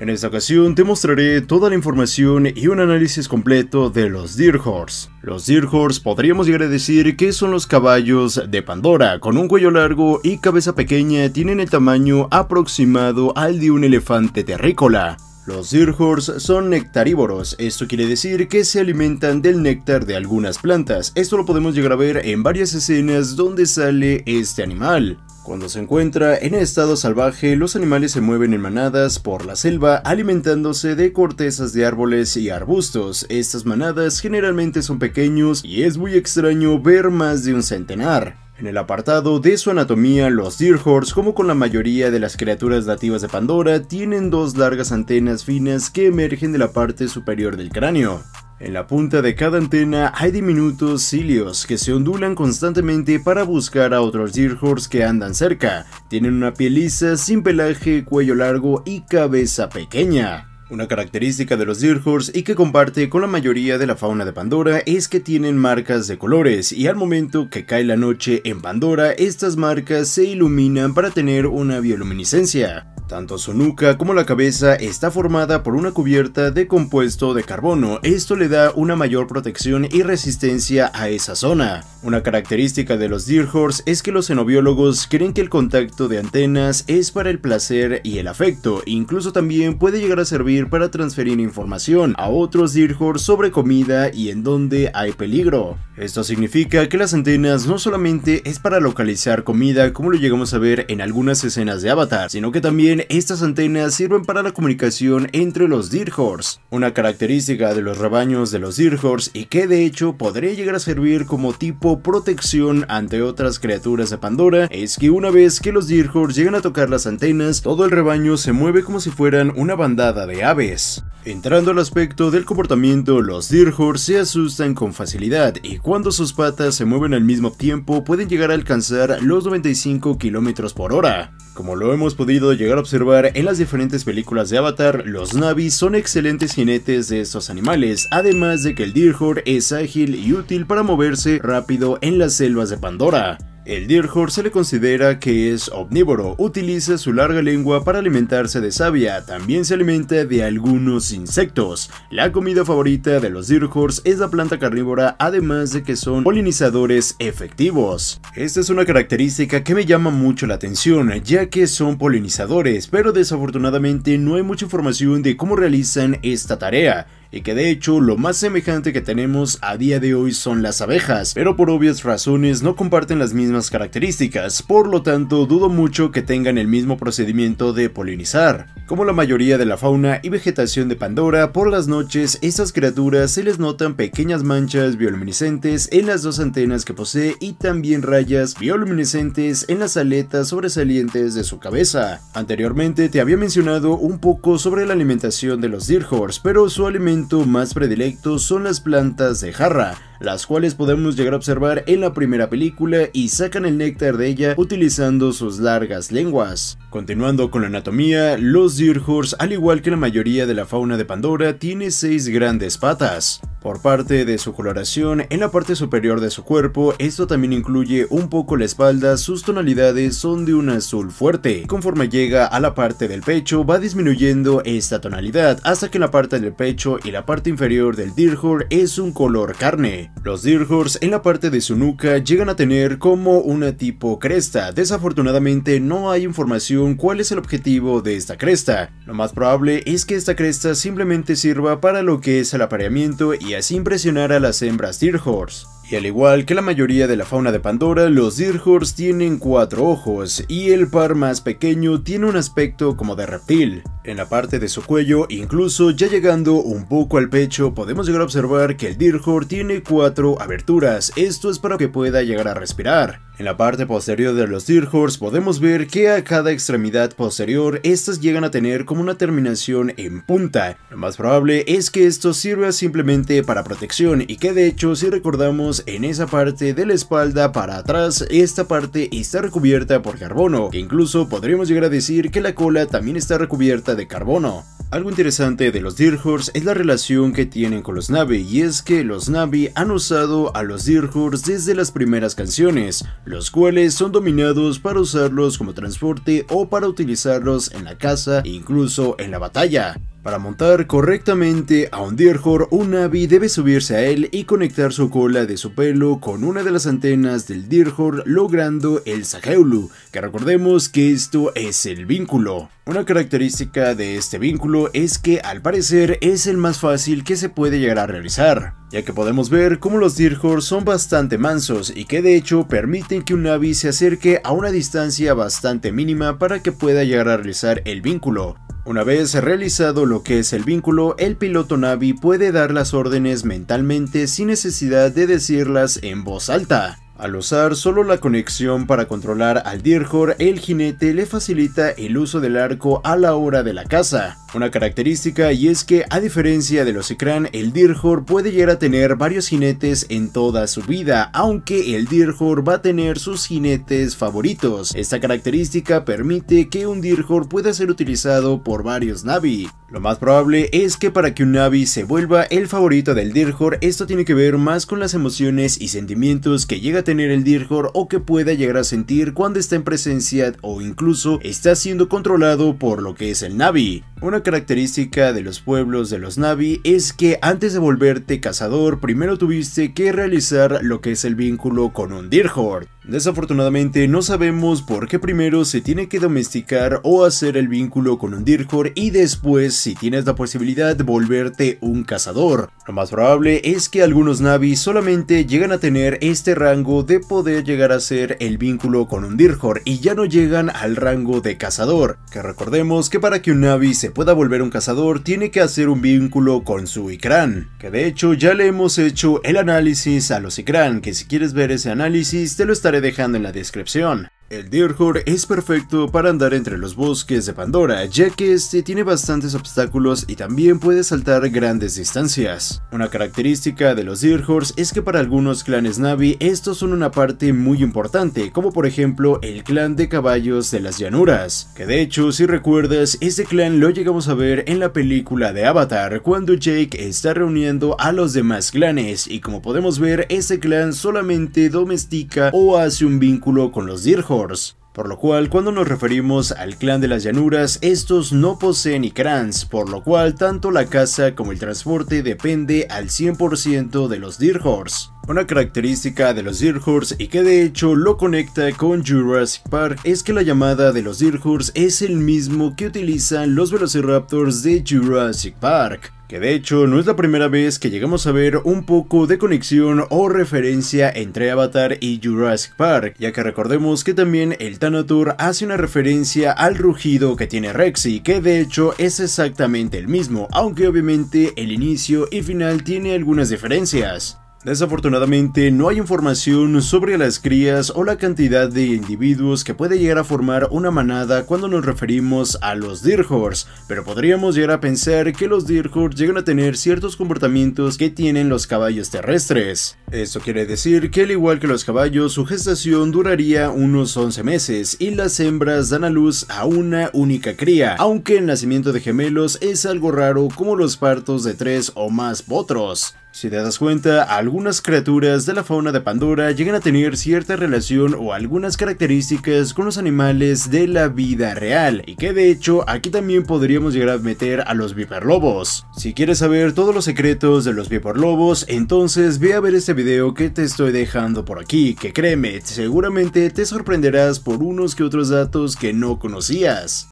En esta ocasión te mostraré toda la información y un análisis completo de los Deer Los Deer podríamos llegar a decir que son los caballos de Pandora, con un cuello largo y cabeza pequeña tienen el tamaño aproximado al de un elefante terrícola. Los Deer son nectarívoros, esto quiere decir que se alimentan del néctar de algunas plantas. Esto lo podemos llegar a ver en varias escenas donde sale este animal. Cuando se encuentra en estado salvaje, los animales se mueven en manadas por la selva alimentándose de cortezas de árboles y arbustos. Estas manadas generalmente son pequeños y es muy extraño ver más de un centenar. En el apartado de su anatomía, los Deerhors, como con la mayoría de las criaturas nativas de Pandora, tienen dos largas antenas finas que emergen de la parte superior del cráneo. En la punta de cada antena hay diminutos cilios que se ondulan constantemente para buscar a otros Horse que andan cerca. Tienen una piel lisa, sin pelaje, cuello largo y cabeza pequeña. Una característica de los dirhors y que comparte con la mayoría de la fauna de Pandora es que tienen marcas de colores y al momento que cae la noche en Pandora estas marcas se iluminan para tener una bioluminiscencia. Tanto su nuca como la cabeza está formada por una cubierta de compuesto de carbono, esto le da una mayor protección y resistencia a esa zona. Una característica de los dirhors es que los xenobiólogos creen que el contacto de antenas es para el placer y el afecto, incluso también puede llegar a servir para transferir información a otros dirhors sobre comida y en dónde hay peligro. Esto significa que las antenas no solamente es para localizar comida como lo llegamos a ver en algunas escenas de Avatar, sino que también estas antenas sirven para la comunicación entre los Dirhors, una característica de los rebaños de los Dirhors y que de hecho podría llegar a servir como tipo protección ante otras criaturas de Pandora, es que una vez que los Dirhors llegan a tocar las antenas, todo el rebaño se mueve como si fueran una bandada de aves. Entrando al aspecto del comportamiento, los Dirhors se asustan con facilidad y cuando sus patas se mueven al mismo tiempo pueden llegar a alcanzar los 95 km por hora. Como lo hemos podido llegar a observar en las diferentes películas de Avatar, los navi son excelentes jinetes de estos animales, además de que el Dirhor es ágil y útil para moverse rápido en las selvas de Pandora. El Horse se le considera que es omnívoro, utiliza su larga lengua para alimentarse de savia, también se alimenta de algunos insectos. La comida favorita de los Deerhorse es la planta carnívora, además de que son polinizadores efectivos. Esta es una característica que me llama mucho la atención, ya que son polinizadores, pero desafortunadamente no hay mucha información de cómo realizan esta tarea y que de hecho lo más semejante que tenemos a día de hoy son las abejas, pero por obvias razones no comparten las mismas características, por lo tanto dudo mucho que tengan el mismo procedimiento de polinizar. Como la mayoría de la fauna y vegetación de Pandora, por las noches estas criaturas se les notan pequeñas manchas bioluminiscentes en las dos antenas que posee y también rayas bioluminiscentes en las aletas sobresalientes de su cabeza. Anteriormente te había mencionado un poco sobre la alimentación de los Deerhors, pero su alimento más predilecto son las plantas de jarra, las cuales podemos llegar a observar en la primera película y sacan el néctar de ella utilizando sus largas lenguas. Continuando con la anatomía, los Dirhurs, al igual que la mayoría de la fauna de Pandora, tiene seis grandes patas. Por parte de su coloración, en la parte superior de su cuerpo, esto también incluye un poco la espalda, sus tonalidades son de un azul fuerte. Conforme llega a la parte del pecho, va disminuyendo esta tonalidad, hasta que la parte del pecho y la parte inferior del Deerhorn es un color carne. Los deerhors en la parte de su nuca llegan a tener como una tipo cresta, desafortunadamente no hay información cuál es el objetivo de esta cresta, lo más probable es que esta cresta simplemente sirva para lo que es el apareamiento y así impresionar a las hembras Deerhorse. Y al igual que la mayoría de la fauna de Pandora, los deerhors tienen cuatro ojos y el par más pequeño tiene un aspecto como de reptil. En la parte de su cuello, incluso ya llegando un poco al pecho, podemos llegar a observar que el dirkhor tiene cuatro aberturas, esto es para que pueda llegar a respirar. En la parte posterior de los dirkhors podemos ver que a cada extremidad posterior estas llegan a tener como una terminación en punta. Lo más probable es que esto sirva simplemente para protección y que de hecho si recordamos en esa parte de la espalda para atrás esta parte está recubierta por carbono, que incluso podríamos llegar a decir que la cola también está recubierta de carbono. Algo interesante de los Horse es la relación que tienen con los Navi y es que los Navi han usado a los Dirhors desde las primeras canciones, los cuales son dominados para usarlos como transporte o para utilizarlos en la caza e incluso en la batalla. Para montar correctamente a un Dirhor, un Navi debe subirse a él y conectar su cola de su pelo con una de las antenas del Dirhor logrando el Saheulu, que recordemos que esto es el vínculo. Una característica de este vínculo es que al parecer es el más fácil que se puede llegar a realizar, ya que podemos ver cómo los dirhor son bastante mansos y que de hecho permiten que un Navi se acerque a una distancia bastante mínima para que pueda llegar a realizar el vínculo, una vez realizado lo que es el vínculo, el piloto Navi puede dar las órdenes mentalmente sin necesidad de decirlas en voz alta. Al usar solo la conexión para controlar al Dirhor, el jinete le facilita el uso del arco a la hora de la caza. Una característica y es que a diferencia de los Ikran, el Dirhor puede llegar a tener varios jinetes en toda su vida, aunque el Dirhor va a tener sus jinetes favoritos. Esta característica permite que un Dirhor pueda ser utilizado por varios Navi. Lo más probable es que para que un Navi se vuelva el favorito del Dirhor, esto tiene que ver más con las emociones y sentimientos que llega a tener el Dirhor o que pueda llegar a sentir cuando está en presencia o incluso está siendo controlado por lo que es el Navi. Una característica de los pueblos de los Navi es que antes de volverte cazador, primero tuviste que realizar lo que es el vínculo con un Dirhord. Desafortunadamente no sabemos por qué primero se tiene que domesticar o hacer el vínculo con un Dirhord y después si tienes la posibilidad volverte un cazador. Lo más probable es que algunos Navi solamente llegan a tener este rango de poder llegar a hacer el vínculo con un Dirhord y ya no llegan al rango de cazador. Que recordemos que para que un Navi se pueda volver un cazador tiene que hacer un vínculo con su Ikran, que de hecho ya le hemos hecho el análisis a los Ikran, que si quieres ver ese análisis te lo estaré dejando en la descripción. El Deerhor es perfecto para andar entre los bosques de Pandora, ya que este tiene bastantes obstáculos y también puede saltar grandes distancias. Una característica de los Dirhurs es que para algunos clanes Navi estos son una parte muy importante, como por ejemplo el clan de caballos de las llanuras, que de hecho si recuerdas, este clan lo llegamos a ver en la película de Avatar, cuando Jake está reuniendo a los demás clanes, y como podemos ver, ese clan solamente domestica o hace un vínculo con los Dirhurs por lo cual cuando nos referimos al clan de las llanuras, estos no poseen crans, por lo cual tanto la caza como el transporte depende al 100% de los dirhors. Una característica de los dirhors y que de hecho lo conecta con Jurassic Park es que la llamada de los dirhors es el mismo que utilizan los Velociraptors de Jurassic Park que de hecho no es la primera vez que llegamos a ver un poco de conexión o referencia entre Avatar y Jurassic Park, ya que recordemos que también el Thanator hace una referencia al rugido que tiene Rexy, que de hecho es exactamente el mismo, aunque obviamente el inicio y final tiene algunas diferencias. Desafortunadamente no hay información sobre las crías o la cantidad de individuos que puede llegar a formar una manada cuando nos referimos a los Deerhorse, pero podríamos llegar a pensar que los Deerhorse llegan a tener ciertos comportamientos que tienen los caballos terrestres. Esto quiere decir que al igual que los caballos, su gestación duraría unos 11 meses y las hembras dan a luz a una única cría, aunque el nacimiento de gemelos es algo raro como los partos de tres o más potros. Si te das cuenta, algunas criaturas de la fauna de Pandora llegan a tener cierta relación o algunas características con los animales de la vida real, y que de hecho aquí también podríamos llegar a meter a los viperlobos. Si quieres saber todos los secretos de los viperlobos, entonces ve a ver este video que te estoy dejando por aquí, que créeme, seguramente te sorprenderás por unos que otros datos que no conocías.